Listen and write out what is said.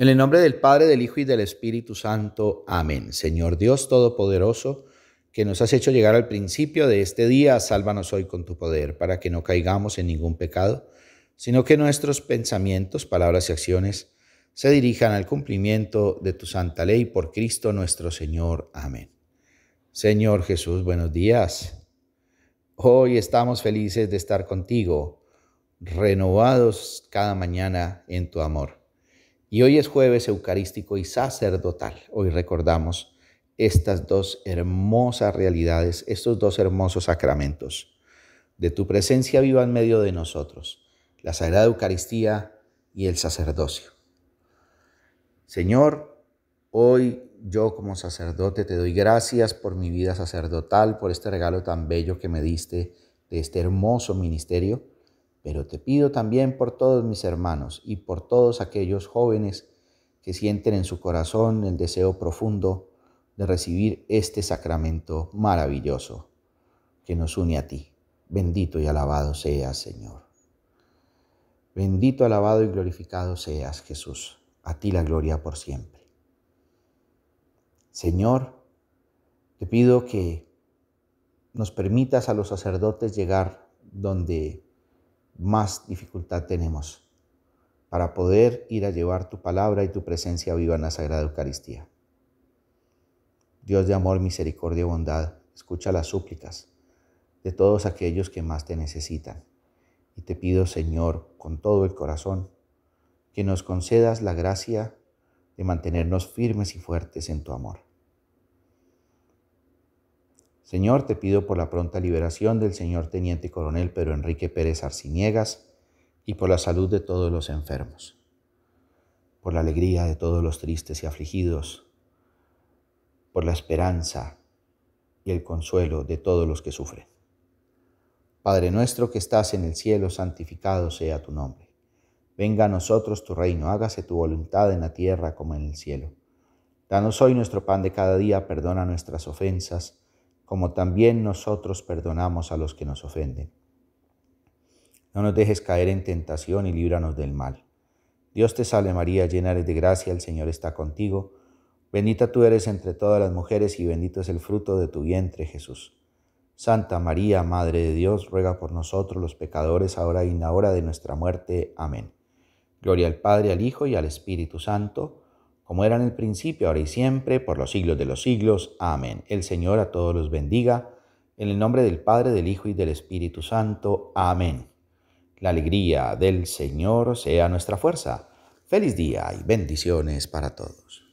En el nombre del Padre, del Hijo y del Espíritu Santo. Amén. Señor Dios Todopoderoso, que nos has hecho llegar al principio de este día, sálvanos hoy con tu poder, para que no caigamos en ningún pecado, sino que nuestros pensamientos, palabras y acciones se dirijan al cumplimiento de tu santa ley por Cristo nuestro Señor. Amén. Señor Jesús, buenos días. Hoy estamos felices de estar contigo, renovados cada mañana en tu amor. Y hoy es jueves eucarístico y sacerdotal. Hoy recordamos estas dos hermosas realidades, estos dos hermosos sacramentos. De tu presencia viva en medio de nosotros, la Sagrada Eucaristía y el sacerdocio. Señor, hoy yo como sacerdote te doy gracias por mi vida sacerdotal, por este regalo tan bello que me diste de este hermoso ministerio pero te pido también por todos mis hermanos y por todos aquellos jóvenes que sienten en su corazón el deseo profundo de recibir este sacramento maravilloso que nos une a ti. Bendito y alabado seas, Señor. Bendito, alabado y glorificado seas, Jesús. A ti la gloria por siempre. Señor, te pido que nos permitas a los sacerdotes llegar donde más dificultad tenemos para poder ir a llevar tu palabra y tu presencia viva en la Sagrada Eucaristía. Dios de amor, misericordia y bondad, escucha las súplicas de todos aquellos que más te necesitan. Y te pido, Señor, con todo el corazón, que nos concedas la gracia de mantenernos firmes y fuertes en tu amor. Señor, te pido por la pronta liberación del señor Teniente Coronel Pedro Enrique Pérez Arciniegas y por la salud de todos los enfermos, por la alegría de todos los tristes y afligidos, por la esperanza y el consuelo de todos los que sufren. Padre nuestro que estás en el cielo, santificado sea tu nombre. Venga a nosotros tu reino, hágase tu voluntad en la tierra como en el cielo. Danos hoy nuestro pan de cada día, perdona nuestras ofensas como también nosotros perdonamos a los que nos ofenden. No nos dejes caer en tentación y líbranos del mal. Dios te salve María, llena eres de gracia, el Señor está contigo. Bendita tú eres entre todas las mujeres y bendito es el fruto de tu vientre, Jesús. Santa María, Madre de Dios, ruega por nosotros los pecadores, ahora y en la hora de nuestra muerte. Amén. Gloria al Padre, al Hijo y al Espíritu Santo como era en el principio, ahora y siempre, por los siglos de los siglos. Amén. El Señor a todos los bendiga. En el nombre del Padre, del Hijo y del Espíritu Santo. Amén. La alegría del Señor sea nuestra fuerza. Feliz día y bendiciones para todos.